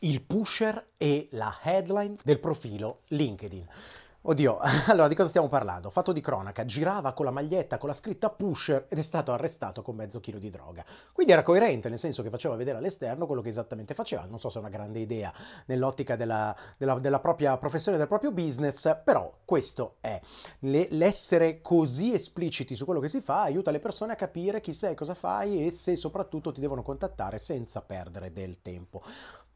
il pusher e la headline del profilo LinkedIn. Oddio, allora di cosa stiamo parlando? Fatto di cronaca, girava con la maglietta con la scritta pusher ed è stato arrestato con mezzo chilo di droga. Quindi era coerente, nel senso che faceva vedere all'esterno quello che esattamente faceva. Non so se è una grande idea nell'ottica della, della, della propria professione, del proprio business, però questo è. Le, l'essere così espliciti su quello che si fa aiuta le persone a capire chi sei, cosa fai e se soprattutto ti devono contattare senza perdere del tempo.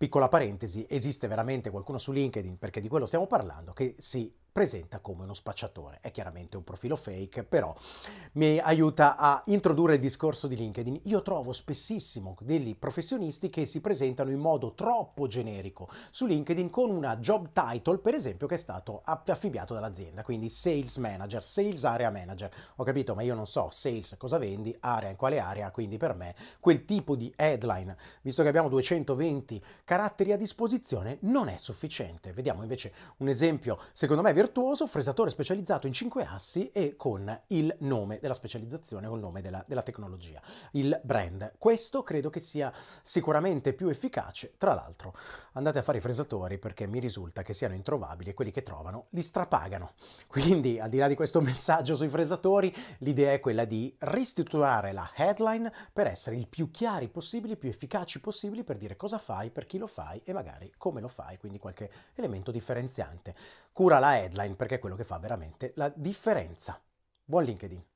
Piccola parentesi, esiste veramente qualcuno su LinkedIn, perché di quello stiamo parlando, che si presenta come uno spacciatore. È chiaramente un profilo fake, però mi aiuta a introdurre il discorso di LinkedIn. Io trovo spessissimo degli professionisti che si presentano in modo troppo generico su LinkedIn con una job title, per esempio, che è stato affibbiato dall'azienda, quindi sales manager, sales area manager. Ho capito, ma io non so sales cosa vendi, area in quale area, quindi per me quel tipo di headline, visto che abbiamo 220 caratteri a disposizione non è sufficiente. Vediamo invece un esempio, secondo me virtuoso, fresatore specializzato in 5 assi e con il nome della specializzazione, o il nome della, della tecnologia, il brand. Questo credo che sia sicuramente più efficace. Tra l'altro, andate a fare i fresatori perché mi risulta che siano introvabili e quelli che trovano li strapagano. Quindi, al di là di questo messaggio sui fresatori, l'idea è quella di ristrutturare la headline per essere il più chiari possibili, più efficaci possibili per dire cosa fai, per chi lo fai e magari come lo fai, quindi qualche elemento differenziante. Cura la headline perché è quello che fa veramente la differenza. Buon LinkedIn!